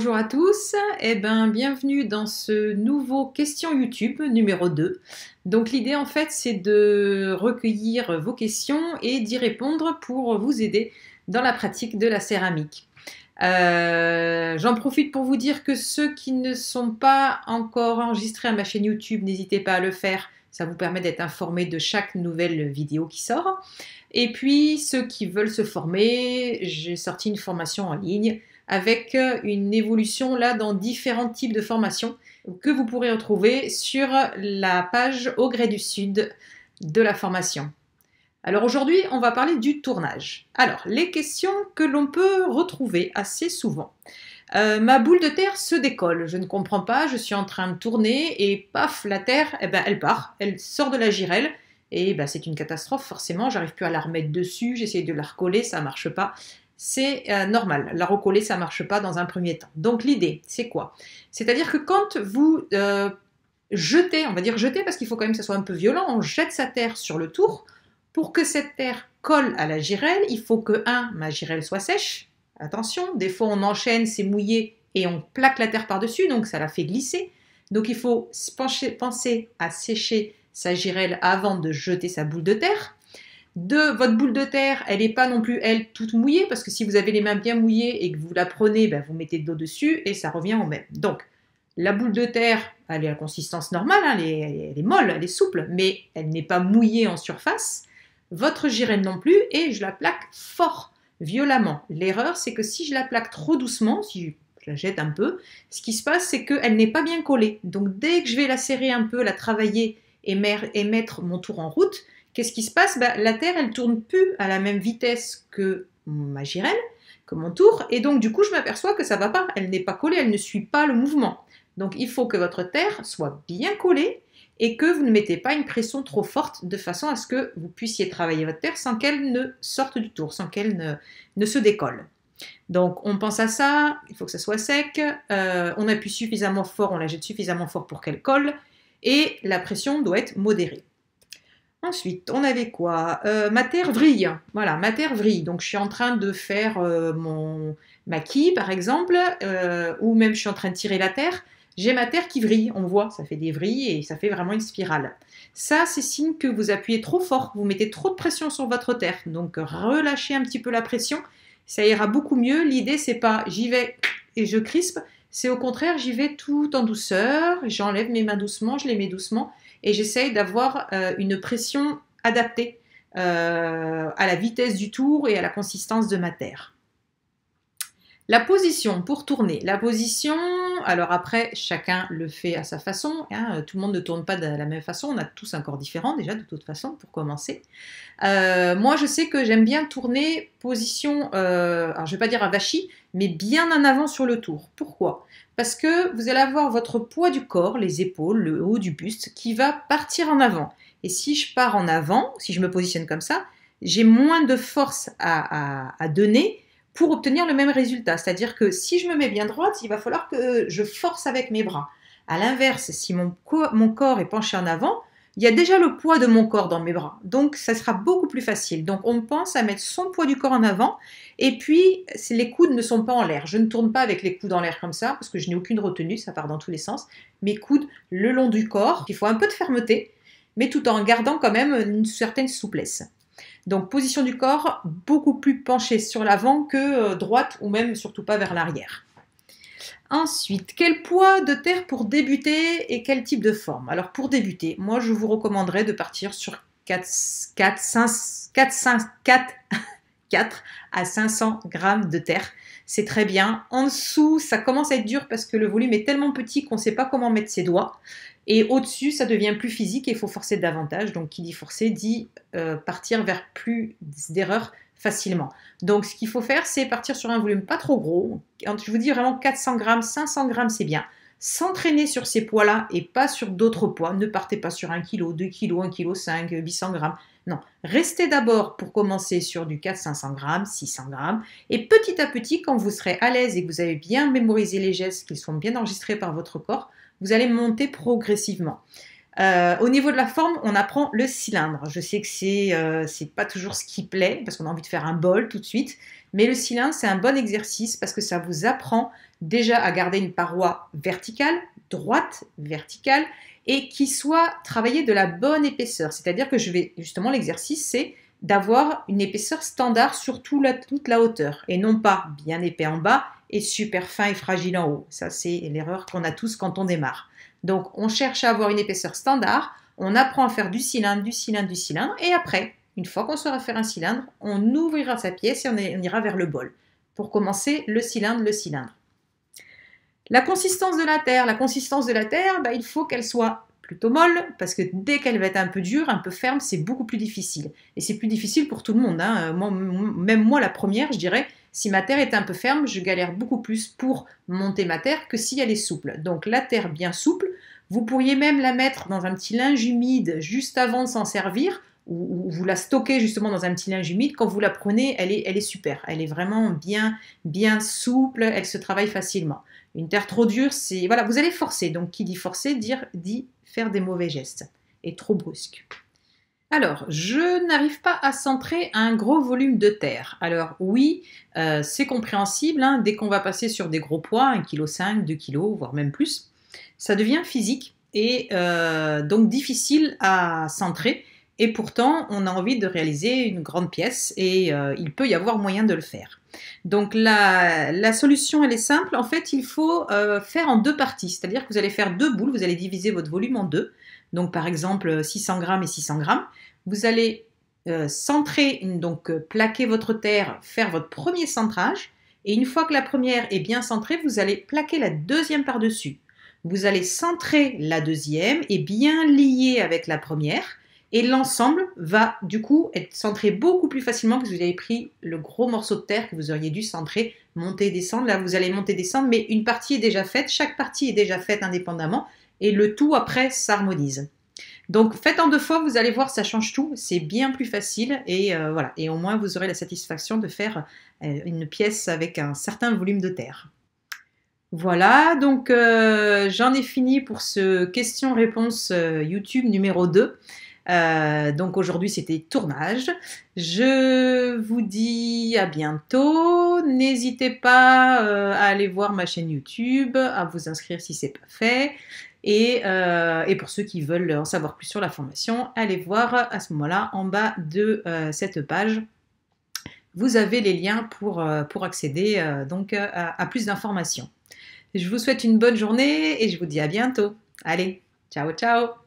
Bonjour à tous, et eh ben, bienvenue dans ce nouveau question YouTube numéro 2. Donc l'idée en fait c'est de recueillir vos questions et d'y répondre pour vous aider dans la pratique de la céramique. Euh, j'en profite pour vous dire que ceux qui ne sont pas encore enregistrés à ma chaîne YouTube, n'hésitez pas à le faire. Ça vous permet d'être informé de chaque nouvelle vidéo qui sort. Et puis ceux qui veulent se former, j'ai sorti une formation en ligne avec euh, une évolution là dans différents types de formations que vous pourrez retrouver sur la page Au gré du Sud de la formation. Alors aujourd'hui, on va parler du tournage. Alors, les questions que l'on peut retrouver assez souvent. Euh, ma boule de terre se décolle, je ne comprends pas, je suis en train de tourner et paf, la terre, eh ben, elle part, elle sort de la girelle et eh ben, c'est une catastrophe forcément, j'arrive plus à la remettre dessus, j'essaie de la recoller, ça marche pas c'est euh, normal. La recoller, ça ne marche pas dans un premier temps. Donc l'idée, c'est quoi C'est-à-dire que quand vous euh, jetez, on va dire jeter parce qu'il faut quand même que ça soit un peu violent, on jette sa terre sur le tour. Pour que cette terre colle à la girelle, il faut que 1. ma girelle soit sèche. Attention, des fois on enchaîne, c'est mouillé et on plaque la terre par-dessus, donc ça la fait glisser. Donc il faut penser à sécher sa girelle avant de jeter sa boule de terre. Deux, votre boule de terre, elle n'est pas non plus, elle, toute mouillée, parce que si vous avez les mains bien mouillées et que vous la prenez, ben, vous mettez de l'eau dessus et ça revient au même. Donc, la boule de terre, elle est à consistance normale, hein, elle, est, molle, elle est souple, mais elle n'est pas mouillée en surface. Votre girelle non plus, et je la plaque fort, violemment. L'erreur, c'est que si je la plaque trop doucement, si je la jette un peu, ce qui se passe, c'est qu'elle n'est pas bien collée. Donc dès que je vais la serrer un peu, la travailler et, mettre mon tour en route, Qu'est-ce qui se passe bah, La Terre, elle tourne plus à la même vitesse que ma girelle, que mon tour, et donc du coup, je m'aperçois que ça va pas. Elle n'est pas collée, elle ne suit pas le mouvement. Donc il faut que votre Terre soit bien collée et que vous ne mettez pas une pression trop forte de façon à ce que vous puissiez travailler votre Terre sans qu'elle ne sorte du tour, sans qu'elle ne, se décolle. Donc on pense à ça, il faut que ça soit sec, euh, on appuie suffisamment fort, on la jette suffisamment fort pour qu'elle colle, et la pression doit être modérée. Ensuite, on avait quoi euh, Ma terre vrille. Voilà, ma terre vrille. Donc, je suis en train de faire euh, mon maquis, par exemple, euh, ou même je suis en train de tirer la terre. J'ai ma terre qui vrille. On voit, ça fait des vrilles et ça fait vraiment une spirale. Ça, c'est signe que vous appuyez trop fort, vous mettez trop de pression sur votre terre. Donc, relâchez un petit peu la pression. Ça ira beaucoup mieux. L'idée, c'est pas j'y vais et je crispe. C'est au contraire, j'y vais tout en douceur. J'enlève mes mains doucement, je les mets doucement et j'essaye d'avoir euh, une pression adaptée euh, à la vitesse du tour et à la consistance de ma terre. La position pour tourner. La position, alors après, chacun le fait à sa façon. Hein, euh, tout le monde ne tourne pas de la même façon. On a tous un corps différent déjà, de toute façon, pour commencer. Euh, moi, je sais que j'aime bien tourner position, euh, alors je ne vais pas dire avachi, mais bien en avant sur le tour. Pourquoi Parce que vous allez avoir votre poids du corps, les épaules, le haut du buste, qui va partir en avant. Et si je pars en avant, si je me positionne comme ça, j'ai moins de force à donner pour obtenir le même résultat. C'est-à-dire que si je me mets bien droite, il va falloir que euh, je force avec mes bras. À l'inverse, si mon, mon corps est penché en avant, il y a déjà le poids de mon corps dans mes bras. Donc, ça sera beaucoup plus facile. Donc, on pense à mettre son poids du corps en avant. Et puis, les coudes ne sont pas en l'air. Je ne tourne pas avec les coudes en l'air comme ça, parce que je n'ai aucune retenue, ça part dans tous les sens. Mes coudes le long du corps. Il faut un peu de fermeté, mais tout en gardant quand même une certaine souplesse. Donc position du corps beaucoup plus penchée sur l'avant que euh, droite ou même surtout pas vers l'arrière. Ensuite, quel poids de terre pour débuter et quel type de forme Alors pour débuter, moi je vous recommanderais de partir sur 4, 4, 4, 4, 4 à 500 grammes de terre. C'est très bien. En dessous, ça commence à être dur parce que le volume est tellement petit qu'on ne sait pas comment mettre ses doigts. Et au-dessus, ça devient plus physique et il faut forcer davantage. Donc, qui dit forcer dit euh, partir vers plus d'erreurs facilement. Donc, ce qu'il faut faire, c'est partir sur un volume pas trop gros. je vous dis vraiment 400 grammes, 500 grammes, c'est bien. S'entraîner sur ces poids-là et pas sur d'autres poids. Ne partez pas sur 1 kg, 2 kg, 1 kg, 5, 800 grammes. Non, restez d'abord pour commencer sur du 400-500 grammes, 600 grammes, et petit à petit, quand vous serez à l'aise et que vous avez bien mémorisé les gestes, qu'ils sont bien enregistrés par votre corps, vous allez monter progressivement. Euh, au niveau de la forme, on apprend le cylindre. Je sais que c'est n'est euh, pas toujours ce qui plaît parce qu'on a envie de faire un bol tout de suite, mais le cylindre c'est un bon exercice parce que ça vous apprend déjà à garder une paroi verticale, droite, verticale et qui soit travaillée de la bonne épaisseur. C'est-à-dire que je vais justement l'exercice c'est d'avoir une épaisseur standard sur toute la hauteur et non pas bien épais en bas super fin et fragile en haut. Ça, c'est l'erreur qu'on a tous quand on démarre. Donc, on cherche à avoir une épaisseur standard, on apprend à faire du cylindre, du cylindre, du cylindre, et après, une fois qu'on saura faire un cylindre, on ouvrira sa pièce et on, ira vers le bol. Pour commencer, le cylindre, le cylindre. La consistance de la terre, la consistance de la terre, bah, il faut qu'elle soit plutôt molle, parce que dès qu'elle va être un peu dure, un peu ferme, c'est beaucoup plus difficile. Et c'est plus difficile pour tout le monde. Hein. même moi, la première, je dirais, si ma terre est un peu ferme, je galère beaucoup plus pour monter ma terre que si elle est souple. Donc la terre bien souple, vous pourriez même la mettre dans un petit linge humide juste avant de s'en servir, ou, vous la stockez justement dans un petit linge humide. Quand vous la prenez, elle est, elle super. Elle est vraiment bien, bien souple. Elle se travaille facilement. Une terre trop dure, c'est voilà, vous allez forcer. Donc qui dit forcer, dit faire des mauvais gestes et trop brusque. Alors, je n'arrive pas à centrer un gros volume de terre. Alors oui, euh, c'est compréhensible, hein, dès qu'on va passer sur des gros poids, 1,5 kg, 2 kg, voire même plus, ça devient physique et euh, donc difficile à centrer. Et pourtant, on a envie de réaliser une grande pièce et euh, il peut y avoir moyen de le faire. Donc la, la solution, elle est simple. En fait, il faut euh, faire en deux parties, c'est-à-dire que vous allez faire deux boules, vous allez diviser votre volume en deux. Donc par exemple 600 euh, grammes et 600 grammes. Vous allez centrer, donc plaquer votre terre, faire votre premier centrage. Et une fois que la première est bien centrée, vous allez plaquer la deuxième par-dessus. Vous allez centrer la deuxième et bien lier avec la première. Et l'ensemble va du coup être centré beaucoup plus facilement que si vous avez pris le gros morceau de terre que vous auriez dû centrer, monter descendre. Là, vous allez monter descendre, mais une partie est déjà faite, chaque partie est déjà faite indépendamment, et le tout après s'harmonise. Donc faites en deux fois, vous allez voir, ça change tout, c'est bien plus facile, et euh, voilà, et au moins vous aurez la satisfaction de faire euh, une pièce avec un certain volume de terre. Voilà, donc euh, j'en ai fini pour ce question-réponse YouTube numéro 2. Euh, donc aujourd'hui c'était tournage. Je vous dis à bientôt. N'hésitez pas euh, à aller voir ma chaîne YouTube, à vous inscrire si c'est pas fait. Euh, et, pour ceux qui veulent en savoir plus sur la formation, allez voir à ce moment-là en bas de cette page. Vous avez les liens pour, pour accéder donc à plus d'informations. Je vous souhaite une bonne journée et je vous dis à bientôt. Allez, ciao ciao